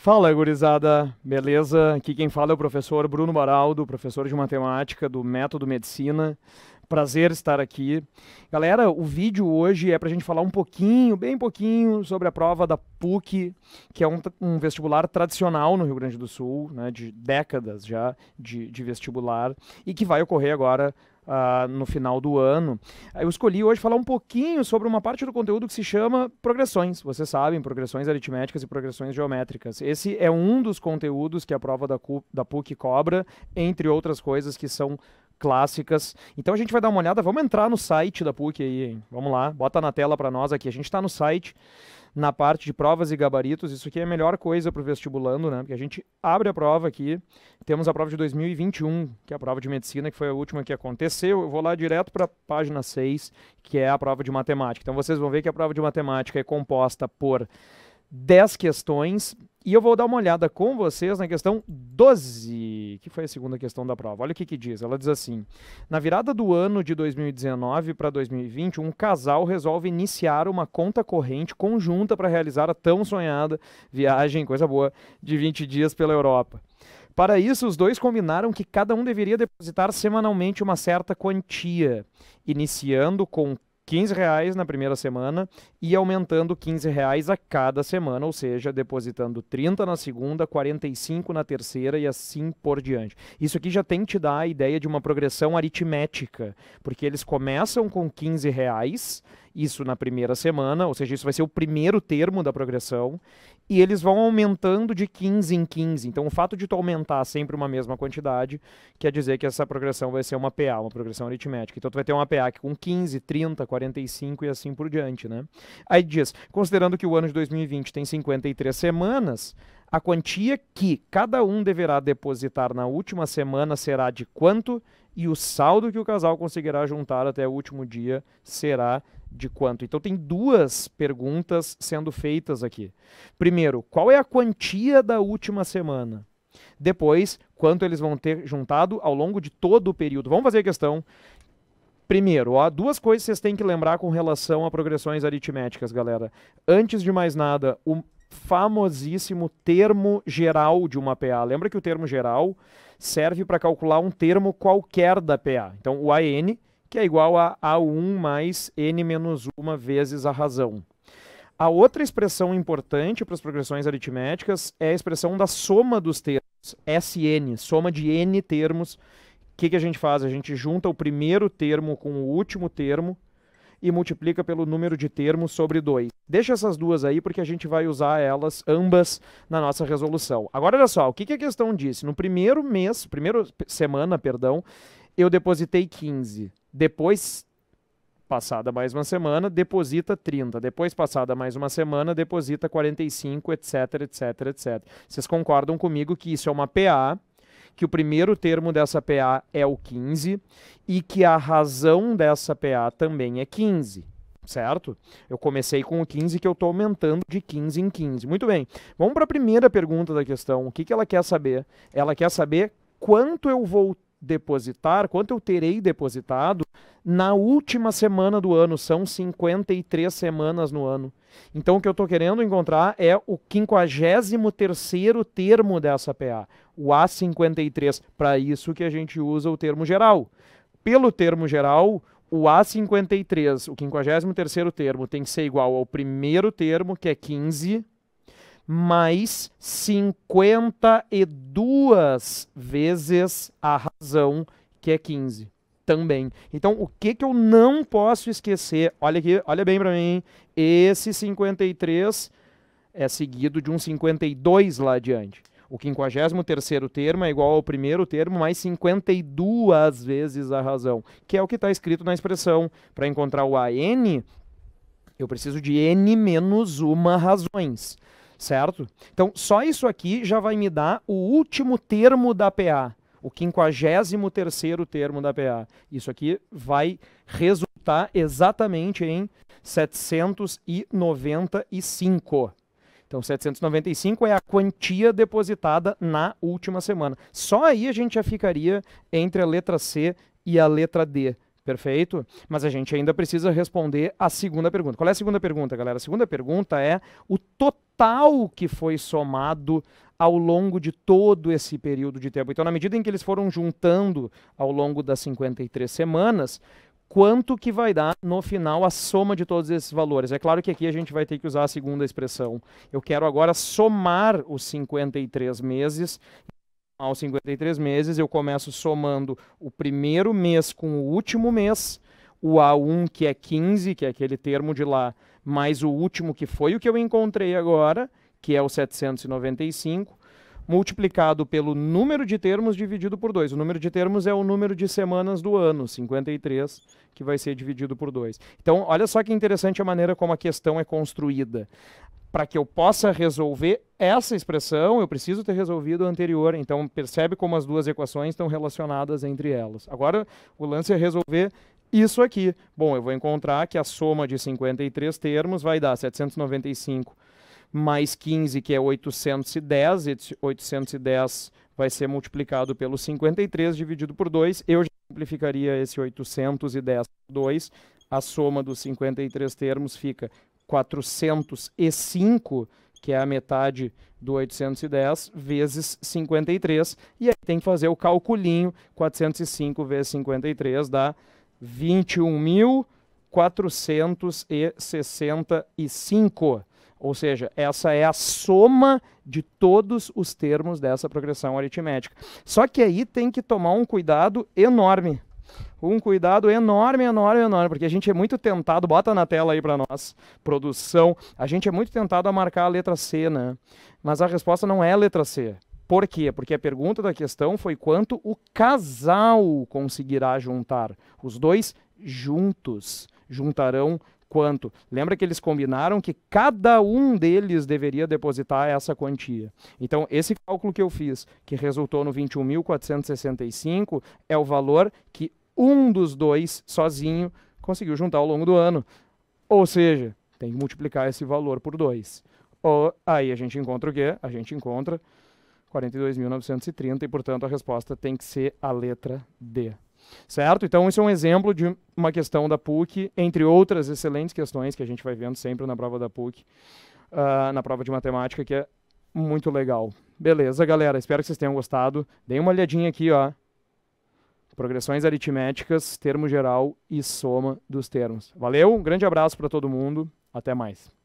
Fala, gurizada, beleza? Aqui quem fala é o professor Bruno Baraldo, professor de matemática do Método Medicina. Prazer estar aqui. Galera, o vídeo hoje é para a gente falar um pouquinho, bem pouquinho, sobre a prova da PUC, que é um, um vestibular tradicional no Rio Grande do Sul, né, de décadas já de, de vestibular, e que vai ocorrer agora uh, no final do ano. Ah, eu escolhi hoje falar um pouquinho sobre uma parte do conteúdo que se chama progressões. Vocês sabem, progressões aritméticas e progressões geométricas. Esse é um dos conteúdos que a prova da, CU, da PUC cobra, entre outras coisas que são clássicas. Então a gente vai dar uma olhada, vamos entrar no site da PUC aí, hein? Vamos lá, bota na tela para nós aqui. A gente está no site na parte de provas e gabaritos. Isso aqui é a melhor coisa para o vestibulando, né? Porque a gente abre a prova aqui, temos a prova de 2021, que é a prova de medicina, que foi a última que aconteceu. Eu vou lá direto para a página 6, que é a prova de matemática. Então vocês vão ver que a prova de matemática é composta por 10 questões e eu vou dar uma olhada com vocês na questão 12, que foi a segunda questão da prova. Olha o que, que diz. Ela diz assim: Na virada do ano de 2019 para 2020, um casal resolve iniciar uma conta corrente conjunta para realizar a tão sonhada viagem, coisa boa, de 20 dias pela Europa. Para isso, os dois combinaram que cada um deveria depositar semanalmente uma certa quantia, iniciando com 15 reais na primeira semana e aumentando 15 reais a cada semana, ou seja, depositando 30 na segunda, 45 na terceira e assim por diante. Isso aqui já tem te dar a ideia de uma progressão aritmética, porque eles começam com 15 reais isso na primeira semana, ou seja, isso vai ser o primeiro termo da progressão, e eles vão aumentando de 15 em 15. Então, o fato de tu aumentar sempre uma mesma quantidade quer dizer que essa progressão vai ser uma PA, uma progressão aritmética. Então, tu vai ter uma PA com 15, 30, 45 e assim por diante, né? Aí diz, considerando que o ano de 2020 tem 53 semanas, a quantia que cada um deverá depositar na última semana será de quanto? E o saldo que o casal conseguirá juntar até o último dia será de de quanto. Então tem duas perguntas sendo feitas aqui. Primeiro, qual é a quantia da última semana? Depois, quanto eles vão ter juntado ao longo de todo o período? Vamos fazer a questão. Primeiro, ó, duas coisas vocês têm que lembrar com relação a progressões aritméticas, galera. Antes de mais nada, o famosíssimo termo geral de uma PA. Lembra que o termo geral serve para calcular um termo qualquer da PA. Então, o AN que é igual a A1 mais N menos 1 vezes a razão. A outra expressão importante para as progressões aritméticas é a expressão da soma dos termos, Sn, soma de N termos. O que, que a gente faz? A gente junta o primeiro termo com o último termo e multiplica pelo número de termos sobre 2. Deixa essas duas aí porque a gente vai usar elas ambas na nossa resolução. Agora olha só, o que, que a questão disse? No primeiro mês, primeira semana, perdão, eu depositei 15. Depois, passada mais uma semana, deposita 30. Depois, passada mais uma semana, deposita 45, etc, etc, etc. Vocês concordam comigo que isso é uma PA, que o primeiro termo dessa PA é o 15 e que a razão dessa PA também é 15 certo? Eu comecei com o 15 que eu estou aumentando de 15 em 15. Muito bem, vamos para a primeira pergunta da questão. O que, que ela quer saber? Ela quer saber quanto eu vou depositar, quanto eu terei depositado na última semana do ano. São 53 semanas no ano. Então o que eu estou querendo encontrar é o 53º termo dessa PA, o A53. Para isso que a gente usa o termo geral. Pelo termo geral, o A53, o 53º termo, tem que ser igual ao primeiro termo, que é 15 mais 52 vezes a razão, que é 15 também. Então, o que, que eu não posso esquecer? Olha aqui, olha bem para mim. Esse 53 é seguido de um 52 lá adiante. O 53 termo é igual ao primeiro termo mais 52 vezes a razão, que é o que está escrito na expressão. Para encontrar o AN, eu preciso de N menos uma razões certo? Então, só isso aqui já vai me dar o último termo da PA, o 53º termo da PA. Isso aqui vai resultar exatamente em 795. Então, 795 é a quantia depositada na última semana. Só aí a gente já ficaria entre a letra C e a letra D. Perfeito? Mas a gente ainda precisa responder a segunda pergunta. Qual é a segunda pergunta, galera? A segunda pergunta é o total total que foi somado ao longo de todo esse período de tempo. Então, na medida em que eles foram juntando ao longo das 53 semanas, quanto que vai dar no final a soma de todos esses valores. É claro que aqui a gente vai ter que usar a segunda expressão. Eu quero agora somar os 53 meses. Aos 53 meses, eu começo somando o primeiro mês com o último mês, o A1, que é 15, que é aquele termo de lá, mais o último que foi o que eu encontrei agora, que é o 795, multiplicado pelo número de termos dividido por 2. O número de termos é o número de semanas do ano, 53, que vai ser dividido por 2. Então, olha só que interessante a maneira como a questão é construída. Para que eu possa resolver essa expressão, eu preciso ter resolvido a anterior. Então, percebe como as duas equações estão relacionadas entre elas. Agora, o lance é resolver isso aqui. Bom, eu vou encontrar que a soma de 53 termos vai dar 795 mais 15, que é 810. 810 vai ser multiplicado pelo 53 dividido por 2. Eu já simplificaria esse 810 por 2. A soma dos 53 termos fica 405, que é a metade do 810, vezes 53. E aí tem que fazer o calculinho. 405 vezes 53 dá 21.465. Ou seja, essa é a soma de todos os termos dessa progressão aritmética. Só que aí tem que tomar um cuidado enorme. Um cuidado enorme, enorme, enorme, porque a gente é muito tentado, bota na tela aí para nós, produção, a gente é muito tentado a marcar a letra C, né? Mas a resposta não é letra C. Por quê? Porque a pergunta da questão foi quanto o casal conseguirá juntar. Os dois juntos juntarão quanto. Lembra que eles combinaram que cada um deles deveria depositar essa quantia. Então, esse cálculo que eu fiz, que resultou no 21.465, é o valor que um dos dois sozinho conseguiu juntar ao longo do ano. Ou seja, tem que multiplicar esse valor por dois. Ou, aí a gente encontra o quê? A gente encontra 42.930 e, portanto, a resposta tem que ser a letra D. Certo? Então, isso é um exemplo de uma questão da PUC, entre outras excelentes questões que a gente vai vendo sempre na prova da PUC, uh, na prova de matemática, que é muito legal. Beleza, galera. Espero que vocês tenham gostado. Deem uma olhadinha aqui, ó. Progressões aritméticas, termo geral e soma dos termos. Valeu, um grande abraço para todo mundo. Até mais.